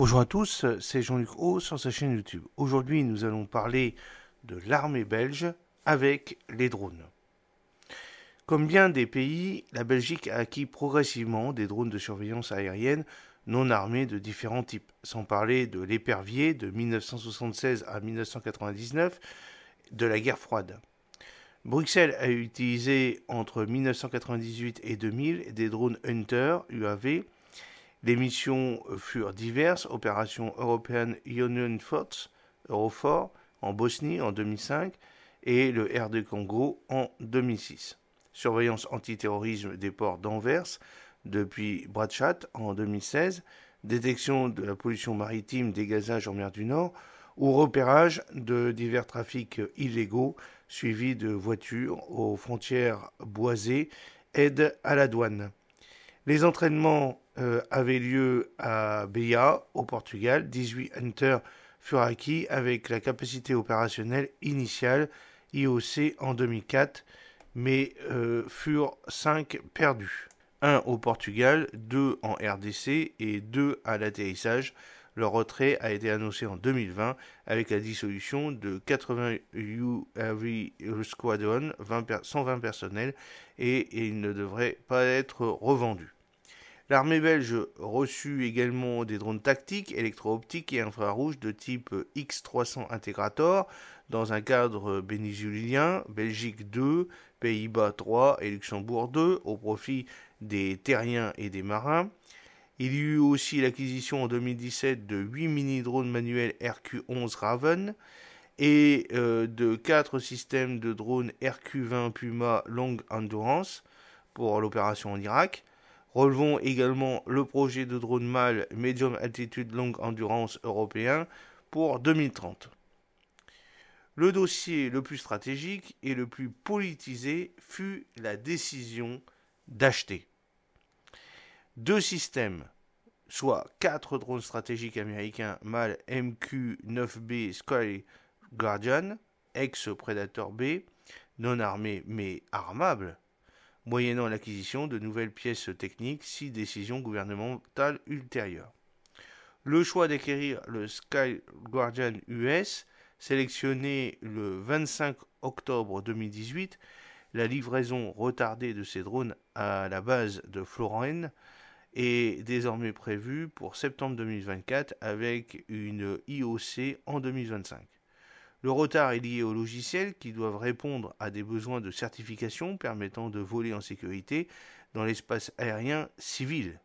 Bonjour à tous, c'est Jean-Luc Haut sur sa chaîne YouTube. Aujourd'hui, nous allons parler de l'armée belge avec les drones. Comme bien des pays, la Belgique a acquis progressivement des drones de surveillance aérienne non armés de différents types, sans parler de l'épervier de 1976 à 1999, de la guerre froide. Bruxelles a utilisé entre 1998 et 2000 des drones Hunter UAV les missions euh, furent diverses, opération européenne Union Force, Eurofort, en Bosnie en 2005 et le de Congo en 2006. Surveillance antiterrorisme des ports d'Anvers depuis Bratchat en 2016, détection de la pollution maritime, des gazages en mer du Nord ou repérage de divers trafics illégaux suivis de voitures aux frontières boisées, aide à la douane. Les entraînements euh, avaient lieu à Beia, au Portugal. 18 Hunters furent acquis avec la capacité opérationnelle initiale IOC en 2004, mais euh, furent 5 perdus. 1 au Portugal, 2 en RDC et 2 à l'atterrissage leur retrait a été annoncé en 2020 avec la dissolution de 80 UAV Squadron, 120 personnels, et, ils ne devraient pas être revendus. L'armée belge reçut également des drones tactiques, électro-optiques et infrarouges de type X300 Integrator dans un cadre bénézuélien, Belgique 2, Pays-Bas 3 et Luxembourg 2 au profit des terriens et des marins. Il y eut aussi l'acquisition en 2017 de 8 mini-drones manuels RQ-11 Raven et euh, de 4 systèmes de drones RQ-20 Puma Long Endurance pour l'opération en Irak. Relevons également le projet de drone MAL Medium Altitude Long Endurance européen pour 2030. Le dossier le plus stratégique et le plus politisé fut la décision d'acheter deux systèmes, soit quatre drones stratégiques américains MAL MQ-9B Sky Guardian, ex-Predator B, non armés mais armables, moyennant l'acquisition de nouvelles pièces techniques si décision gouvernementale ultérieure. Le choix d'acquérir le Sky Guardian US, sélectionné le 25 octobre 2018, la livraison retardée de ces drones à la base de Florence est désormais prévu pour septembre 2024 avec une IOC en 2025. Le retard est lié aux logiciels qui doivent répondre à des besoins de certification permettant de voler en sécurité dans l'espace aérien civil.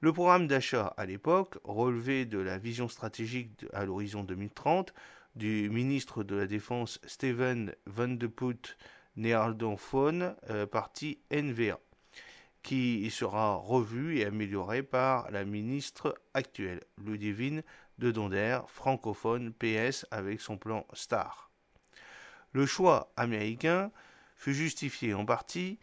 Le programme d'achat à l'époque relevé de la vision stratégique à l'horizon 2030 du ministre de la Défense Steven Van de Put Neardonfaun, euh, parti NVA qui sera revu et amélioré par la ministre actuelle, Ludivine de Donder, francophone PS avec son plan STAR. Le choix américain fut justifié en partie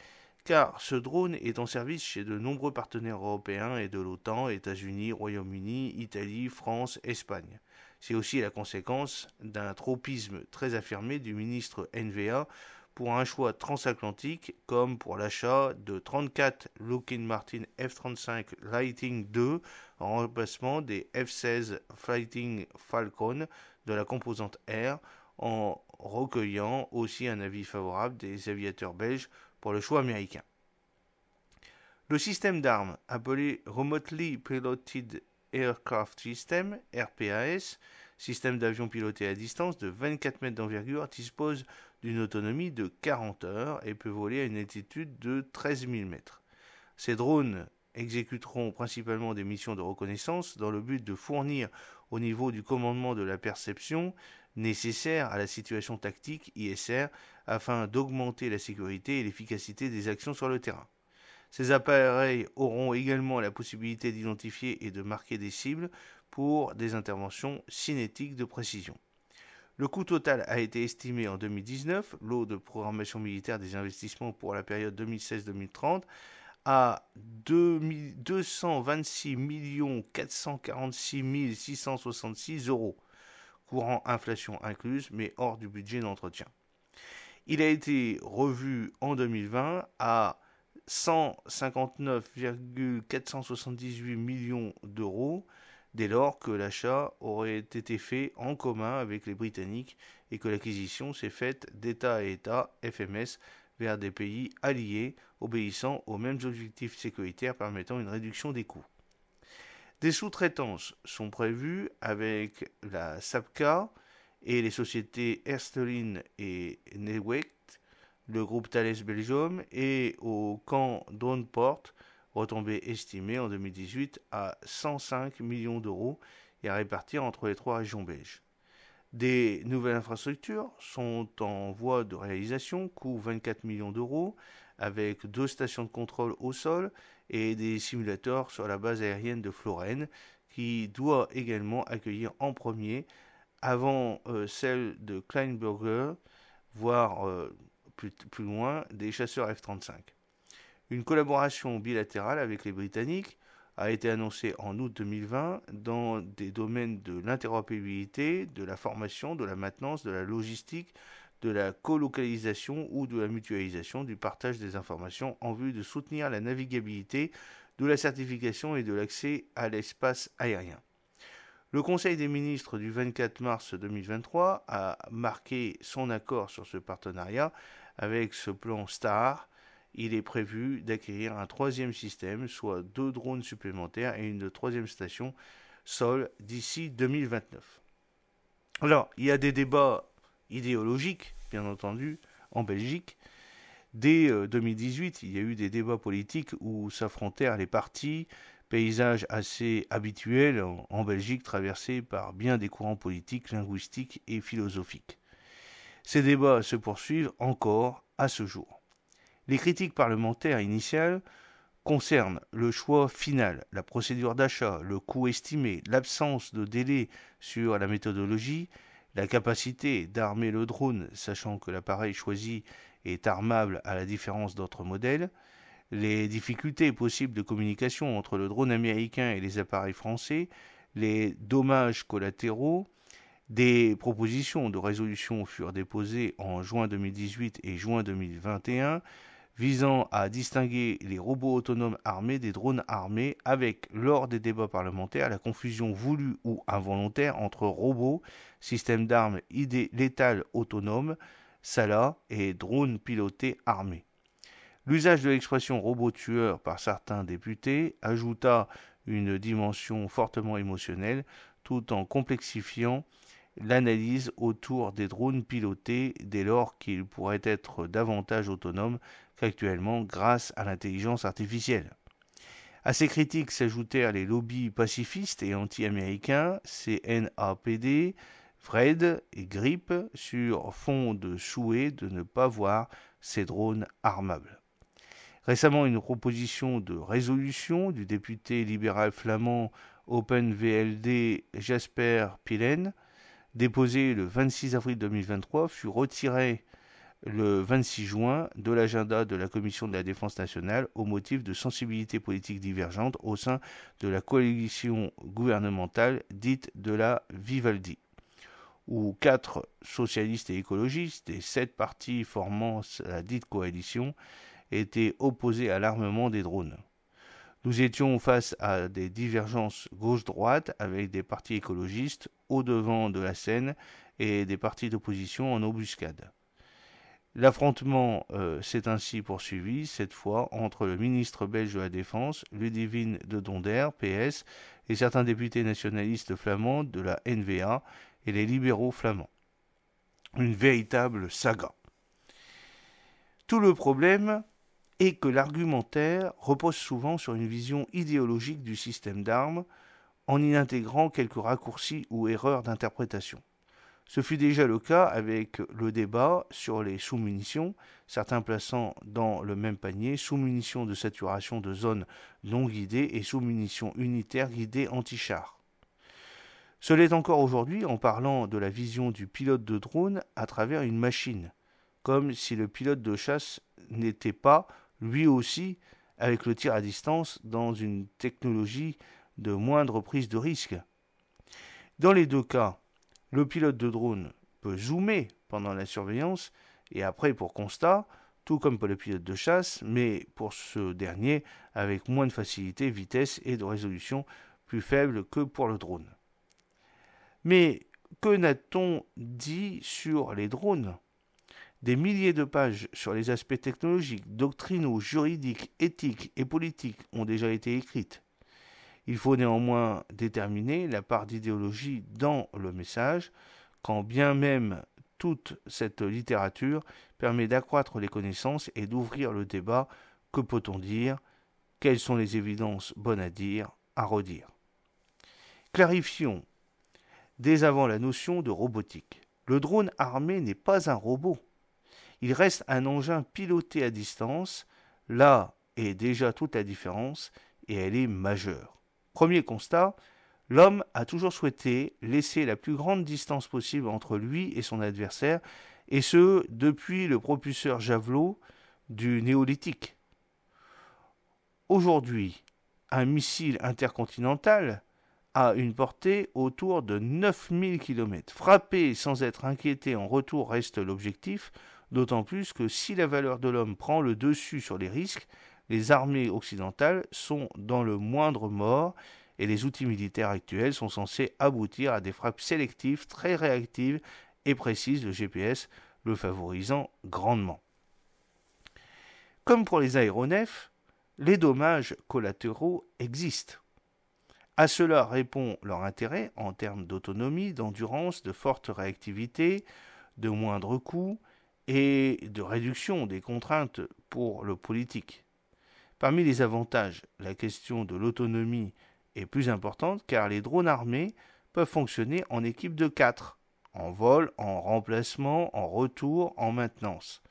car ce drone est en service chez de nombreux partenaires européens et de l'OTAN, États-Unis, Royaume-Uni, Italie, France, Espagne. C'est aussi la conséquence d'un tropisme très affirmé du ministre NVA pour un choix transatlantique comme pour l'achat de 34 Lockheed Martin F-35 Lighting II en remplacement des F-16 Fighting Falcon de la composante R en recueillant aussi un avis favorable des aviateurs belges pour le choix américain. Le système d'armes, appelé Remotely Piloted Aircraft System, RPAS, système d'avion piloté à distance de 24 mètres d'envergure, dispose d'une autonomie de 40 heures et peut voler à une altitude de 13 000 mètres. Ces drones exécuteront principalement des missions de reconnaissance dans le but de fournir au niveau du commandement de la perception nécessaire à la situation tactique ISR afin d'augmenter la sécurité et l'efficacité des actions sur le terrain. Ces appareils auront également la possibilité d'identifier et de marquer des cibles pour des interventions cinétiques de précision. Le coût total a été estimé en 2019, l'eau de programmation militaire des investissements pour la période 2016-2030, à 226 446 666 euros, courant inflation incluse, mais hors du budget d'entretien. Il a été revu en 2020 à 159,478 millions d'euros, dès lors que l'achat aurait été fait en commun avec les Britanniques et que l'acquisition s'est faite d'État à État, FMS, vers des pays alliés obéissant aux mêmes objectifs sécuritaires permettant une réduction des coûts. Des sous-traitances sont prévues avec la SAPCA et les sociétés Erstelin et Newecht, le groupe Thales Belgium et au camp Droneport, retombée estimée en 2018 à 105 millions d'euros et à répartir entre les trois régions belges. Des nouvelles infrastructures sont en voie de réalisation, coût 24 millions d'euros, avec deux stations de contrôle au sol et des simulateurs sur la base aérienne de Florène, qui doit également accueillir en premier, avant euh, celle de Kleinburger, voire euh, plus, plus loin, des chasseurs F-35. Une collaboration bilatérale avec les Britanniques a été annoncée en août 2020 dans des domaines de l'interopérabilité, de la formation, de la maintenance, de la logistique, de la colocalisation ou de la mutualisation du partage des informations en vue de soutenir la navigabilité, de la certification et de l'accès à l'espace aérien. Le Conseil des ministres du 24 mars 2023 a marqué son accord sur ce partenariat avec ce plan STAR il est prévu d'acquérir un troisième système, soit deux drones supplémentaires et une troisième station sol d'ici 2029. Alors, il y a des débats idéologiques, bien entendu, en Belgique. Dès 2018, euh, il y a eu des débats politiques où s'affrontèrent les partis, paysage assez habituel en Belgique traversé par bien des courants politiques, linguistiques et philosophiques. Ces débats se poursuivent encore à ce jour. Les critiques parlementaires initiales concernent le choix final, la procédure d'achat, le coût estimé, l'absence de délai sur la méthodologie, la capacité d'armer le drone, sachant que l'appareil choisi est armable à la différence d'autres modèles, les difficultés possibles de communication entre le drone américain et les appareils français, les dommages collatéraux, des propositions de résolution furent déposées en juin 2018 et juin 2021, visant à distinguer les robots autonomes armés des drones armés avec, lors des débats parlementaires, la confusion voulue ou involontaire entre robots, systèmes d'armes idées létales autonomes, SALA et drones pilotés armés. L'usage de l'expression robot tueur par certains députés ajouta une dimension fortement émotionnelle tout en complexifiant l'analyse autour des drones pilotés dès lors qu'ils pourraient être davantage autonomes actuellement grâce à l'intelligence artificielle. À ces critiques s'ajoutèrent les lobbies pacifistes et anti-américains, CNAPD, Fred et Grip, sur fond de souhait de ne pas voir ces drones armables. Récemment, une proposition de résolution du député libéral flamand OpenVLD Jasper Pilen, déposée le 26 avril 2023, fut retirée le 26 juin de l'agenda de la Commission de la Défense nationale au motif de sensibilités politiques divergentes au sein de la coalition gouvernementale dite de la Vivaldi, où quatre socialistes et écologistes et sept partis formant la dite coalition étaient opposés à l'armement des drones. Nous étions face à des divergences gauche-droite avec des partis écologistes au devant de la scène et des partis d'opposition en embuscade. L'affrontement euh, s'est ainsi poursuivi, cette fois entre le ministre belge de la Défense, Ludivine de Donder, PS, et certains députés nationalistes flamands de la NVA et les libéraux flamands. Une véritable saga. Tout le problème est que l'argumentaire repose souvent sur une vision idéologique du système d'armes, en y intégrant quelques raccourcis ou erreurs d'interprétation. Ce fut déjà le cas avec le débat sur les sous-munitions, certains plaçant dans le même panier sous-munitions de saturation de zone non guidées et sous-munitions unitaires guidées anti-char. Cela l'est encore aujourd'hui en parlant de la vision du pilote de drone à travers une machine, comme si le pilote de chasse n'était pas, lui aussi, avec le tir à distance dans une technologie de moindre prise de risque. Dans les deux cas, le pilote de drone peut zoomer pendant la surveillance et après pour constat, tout comme pour le pilote de chasse, mais pour ce dernier avec moins de facilité, vitesse et de résolution plus faible que pour le drone. Mais que n'a-t-on dit sur les drones Des milliers de pages sur les aspects technologiques, doctrinaux, juridiques, éthiques et politiques ont déjà été écrites. Il faut néanmoins déterminer la part d'idéologie dans le message, quand bien même toute cette littérature permet d'accroître les connaissances et d'ouvrir le débat. Que peut-on dire Quelles sont les évidences bonnes à dire, à redire Clarifions dès avant la notion de robotique. Le drone armé n'est pas un robot. Il reste un engin piloté à distance. Là est déjà toute la différence et elle est majeure. Premier constat, l'homme a toujours souhaité laisser la plus grande distance possible entre lui et son adversaire, et ce, depuis le propulseur Javelot du néolithique. Aujourd'hui, un missile intercontinental a une portée autour de 9000 km. Frapper sans être inquiété en retour reste l'objectif, d'autant plus que si la valeur de l'homme prend le dessus sur les risques, les armées occidentales sont dans le moindre mort et les outils militaires actuels sont censés aboutir à des frappes sélectives très réactives et précises, le GPS le favorisant grandement. Comme pour les aéronefs, les dommages collatéraux existent. À cela répond leur intérêt en termes d'autonomie, d'endurance, de forte réactivité, de moindre coût et de réduction des contraintes pour le politique. Parmi les avantages, la question de l'autonomie est plus importante car les drones armés peuvent fonctionner en équipe de quatre, en vol, en remplacement, en retour, en maintenance.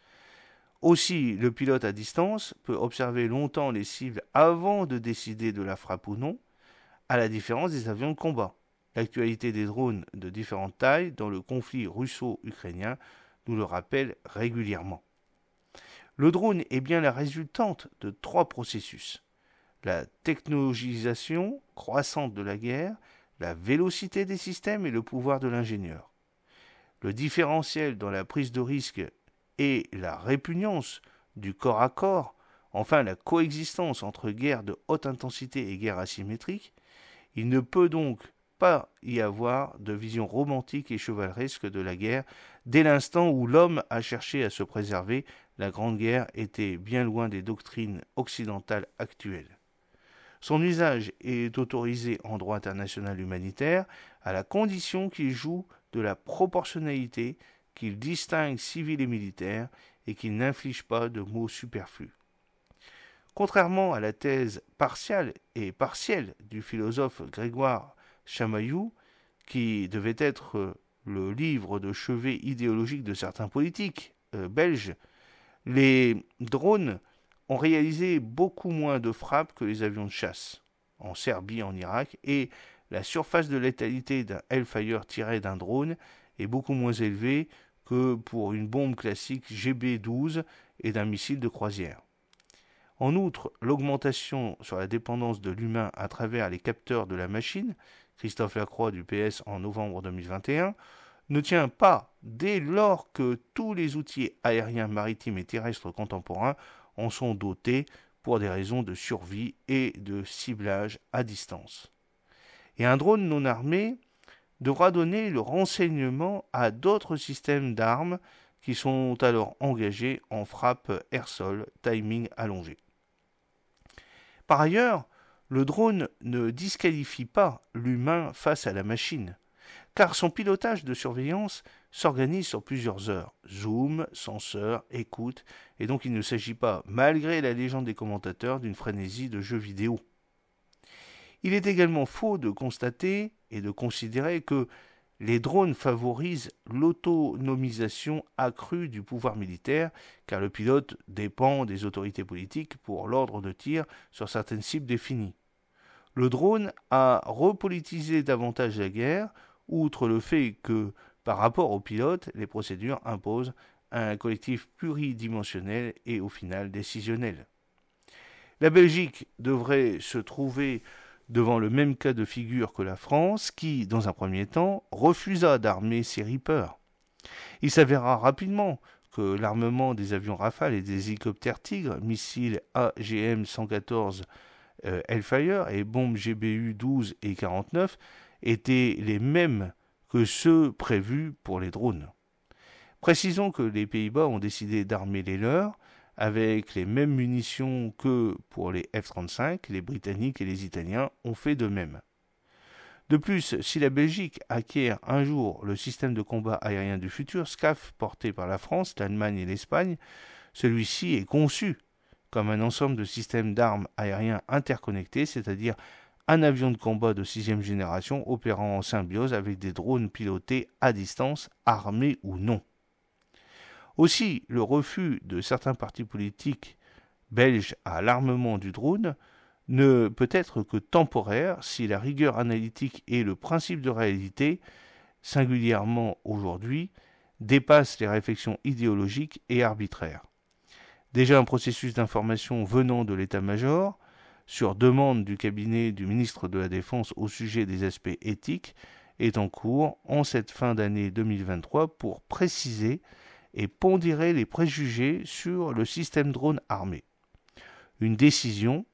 Aussi, le pilote à distance peut observer longtemps les cibles avant de décider de la frappe ou non, à la différence des avions de combat. L'actualité des drones de différentes tailles dans le conflit russo-ukrainien nous le rappelle régulièrement. Le drone est bien la résultante de trois processus. La technologisation croissante de la guerre, la vélocité des systèmes et le pouvoir de l'ingénieur. Le différentiel dans la prise de risque et la répugnance du corps à corps, enfin la coexistence entre guerre de haute intensité et guerre asymétrique, il ne peut donc pas y avoir de vision romantique et chevaleresque de la guerre dès l'instant où l'homme a cherché à se préserver la Grande Guerre était bien loin des doctrines occidentales actuelles. Son usage est autorisé en droit international humanitaire à la condition qu'il joue de la proportionnalité, qu'il distingue civil et militaire et qu'il n'inflige pas de mots superflus. Contrairement à la thèse partiale et partielle du philosophe Grégoire Chamaillou, qui devait être le livre de chevet idéologique de certains politiques euh, belges, les drones ont réalisé beaucoup moins de frappes que les avions de chasse en Serbie, en Irak, et la surface de létalité d'un Hellfire tiré d'un drone est beaucoup moins élevée que pour une bombe classique GB-12 et d'un missile de croisière. En outre, l'augmentation sur la dépendance de l'humain à travers les capteurs de la machine, Christophe Lacroix du PS en novembre 2021, ne tient pas dès lors que tous les outils aériens, maritimes et terrestres contemporains en sont dotés pour des raisons de survie et de ciblage à distance. Et un drone non armé devra donner le renseignement à d'autres systèmes d'armes qui sont alors engagés en frappe air-sol, timing allongé. Par ailleurs, le drone ne disqualifie pas l'humain face à la machine car son pilotage de surveillance s'organise sur plusieurs heures. Zoom, censeur, écoute, et donc il ne s'agit pas, malgré la légende des commentateurs, d'une frénésie de jeux vidéo. Il est également faux de constater et de considérer que les drones favorisent l'autonomisation accrue du pouvoir militaire, car le pilote dépend des autorités politiques pour l'ordre de tir sur certaines cibles définies. Le drone a repolitisé davantage la guerre, outre le fait que, par rapport aux pilotes, les procédures imposent un collectif pluridimensionnel et au final décisionnel. La Belgique devrait se trouver devant le même cas de figure que la France qui, dans un premier temps, refusa d'armer ses Reapers. Il s'avérera rapidement que l'armement des avions Rafale et des hélicoptères Tigre, missiles AGM-114 euh, Hellfire et bombes GBU-12 et 49 étaient les mêmes que ceux prévus pour les drones. Précisons que les Pays-Bas ont décidé d'armer les leurs avec les mêmes munitions que pour les F-35, les Britanniques et les Italiens ont fait de même. De plus, si la Belgique acquiert un jour le système de combat aérien du futur, SCAF, porté par la France, l'Allemagne et l'Espagne, celui-ci est conçu comme un ensemble de systèmes d'armes aériens interconnectés, c'est-à-dire un avion de combat de sixième génération opérant en symbiose avec des drones pilotés à distance, armés ou non. Aussi, le refus de certains partis politiques belges à l'armement du drone ne peut être que temporaire si la rigueur analytique et le principe de réalité, singulièrement aujourd'hui, dépassent les réflexions idéologiques et arbitraires. Déjà un processus d'information venant de l'état-major, sur demande du cabinet du ministre de la Défense au sujet des aspects éthiques est en cours en cette fin d'année 2023 pour préciser et pondérer les préjugés sur le système drone armé. Une décision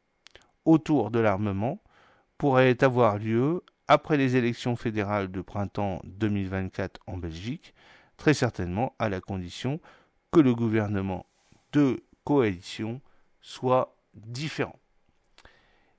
autour de l'armement pourrait avoir lieu après les élections fédérales de printemps 2024 en Belgique, très certainement à la condition que le gouvernement de coalition soit différent.